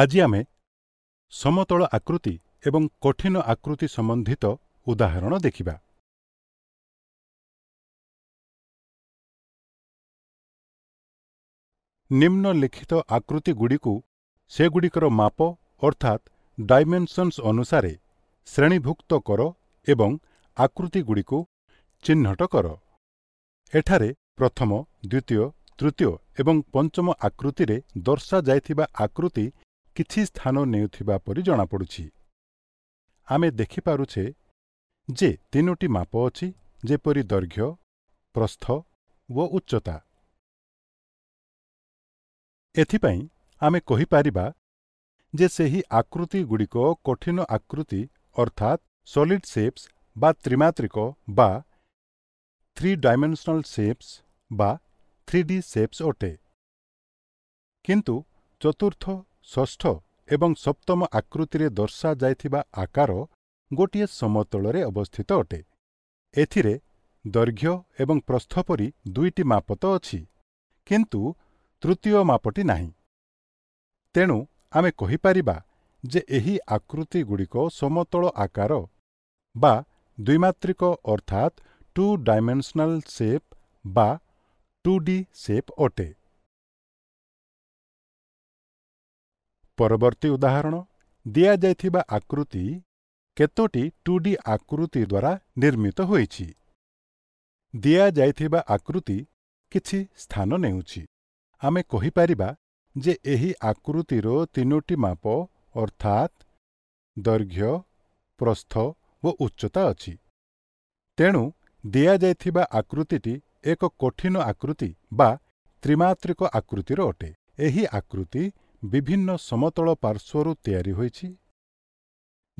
ଆଜି ଆମେ ସମତଳ ଆକୃତି ଏବଂ କଠିନ ଆକୃତି ସମ୍ବନ୍ଧିତ ଉଦାହରଣ ଦେଖିବା ନିମ୍ନଲିଖିତ ଆକୃତିଗୁଡ଼ିକୁ ସେଗୁଡ଼ିକର ମାପ ଅର୍ଥାତ୍ ଡାଇମେନ୍ସନ୍ସ ଅନୁସାରେ ଶ୍ରେଣୀଭୁକ୍ତ କର ଏବଂ ଆକୃତିଗୁଡ଼ିକୁ ଚିହ୍ନଟ କର ଏଠାରେ ପ୍ରଥମ ଦ୍ୱିତୀୟ ତୃତୀୟ ଏବଂ ପଞ୍ଚମ ଆକୃତିରେ ଦର୍ଶାଯାଇଥିବା ଆକୃତି କିଛି ସ୍ଥାନ ନେଉଥିବା ପରି ଜଣାପଡ଼ୁଛି ଆମେ ଦେଖିପାରୁଛେ ଯେ ତିନୋଟି ମାପ ଅଛି ଯେପରି ଦୈର୍ଘ୍ୟ ପ୍ରସ୍ଥ ଓ ଉଚ୍ଚତା ଏଥିପାଇଁ ଆମେ କହିପାରିବା ଯେ ସେହି ଆକୃତିଗୁଡ଼ିକ କଠିନ ଆକୃତି ଅର୍ଥାତ୍ ସଲିଡ୍ ସେପ୍ସ ବା ତ୍ରିମାତ୍ରିକ ବା ଥ୍ରୀ ଡାଇମେନ୍ସନାଲ୍ ସେପ୍ସ ବା ଥ୍ରୀ ଡି ସେପ୍ସ ଅଟେ କିନ୍ତୁ ଚତୁର୍ଥ ଷଷ୍ଠ ଏବଂ ସପ୍ତମ ଆକୃତିରେ ଦର୍ଶାଯାଇଥିବା ଆକାର ଗୋଟିଏ ସମତଳରେ ଅବସ୍ଥିତ ଅଟେ ଏଥିରେ ଦୈର୍ଘ୍ୟ ଏବଂ ପ୍ରସ୍ଥ ପରି ଦୁଇଟି ମାପ ତ ଅଛି କିନ୍ତୁ ତୃତୀୟ ମାପଟି ନାହିଁ ତେଣୁ ଆମେ କହିପାରିବା ଯେ ଏହି ଆକୃତିଗୁଡ଼ିକ ସମତଳ ଆକାର ବା ଦ୍ୱିମାତ୍ରିକ ଅର୍ଥାତ୍ ଟୁ ଡାଇମେନ୍ସନାଲ୍ ସେପ୍ ବା ଟୁ ଡି ସେପ୍ ଅଟେ ପରବର୍ତ୍ତୀ ଉଦାହରଣ ଦିଆଯାଇଥିବା ଆକୃତି କେତୋଟି ଟୁ ଡି ଆକୃତି ଦ୍ୱାରା ନିର୍ମିତ ହୋଇଛି ଦିଆଯାଇଥିବା ଆକୃତି କିଛି ସ୍ଥାନ ନେଉଛି ଆମେ କହିପାରିବା ଯେ ଏହି ଆକୃତିର ତିନୋଟି ମାପ ଅର୍ଥାତ୍ ଦୈର୍ଘ୍ୟ ପ୍ରସ୍ଥ ଓ ଉଚ୍ଚତା ଅଛି ତେଣୁ ଦିଆଯାଇଥିବା ଆକୃତିଟି ଏକ କଠିନ ଆକୃତି ବା ତ୍ରିମାତ୍ରିକ ଆକୃତିର ଅଟେ ଏହି ଆକୃତି ବିଭିନ୍ନ ସମତଳ ପାର୍ଶ୍ୱରୁ ତିଆରି ହୋଇଛି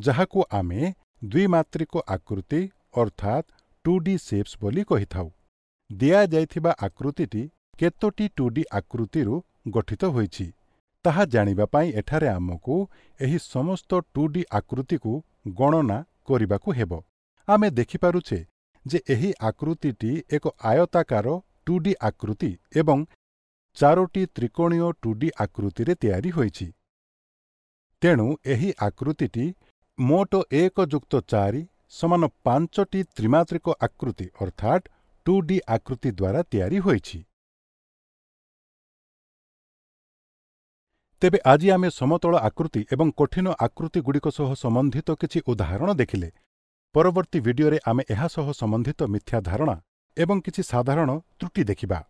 ଯାହାକୁ ଆମେ ଦ୍ୱିମାତ୍ରିକ ଆକୃତି ଅର୍ଥାତ୍ ଟୁ ଡି ସେପ୍ସ ବୋଲି କହିଥାଉ ଦିଆଯାଇଥିବା ଆକୃତିଟି କେତୋଟି ଟୁ ଡି ଆକୃତିରୁ ଗଠିତ ହୋଇଛି ତାହା ଜାଣିବା ପାଇଁ ଏଠାରେ ଆମକୁ ଏହି ସମସ୍ତ ଟୁ ଡି ଆକୃତିକୁ ଗଣନା କରିବାକୁ ହେବ ଆମେ ଦେଖିପାରୁଛେ ଯେ ଏହି ଆକୃତିଟି ଏକ ଆୟତାକାର ଟୁ ଡି ଆକୃତି ଏବଂ ଚାରୋଟି ତ୍ରିକୋଣୀୟ ଟୁ ଡି ଆକୃତିରେ ତିଆରି ହୋଇଛି ତେଣୁ ଏହି ଆକୃତିଟି ମୋଟ ଏକ ଯୁକ୍ତ ଚାରି ସମାନ ପାଞ୍ଚଟି ତ୍ରିମାତ୍ରିକ ଆକୃତି ଅର୍ଥାତ୍ ଟୁ ଡି ଆକୃତି ଦ୍ୱାରା ତିଆରି ହୋଇଛି ତେବେ ଆଜି ଆମେ ସମତଳ ଆକୃତି ଏବଂ କଠିନ ଆକୃତିଗୁଡ଼ିକ ସହ ସମ୍ବନ୍ଧିତ କିଛି ଉଦାହରଣ ଦେଖିଲେ ପରବର୍ତ୍ତୀ ଭିଡ଼ିଓରେ ଆମେ ଏହା ସହ ସମ୍ବନ୍ଧିତ ମିଥ୍ୟା ଧାରଣା ଏବଂ କିଛି ସାଧାରଣ ତ୍ରୁଟି ଦେଖିବା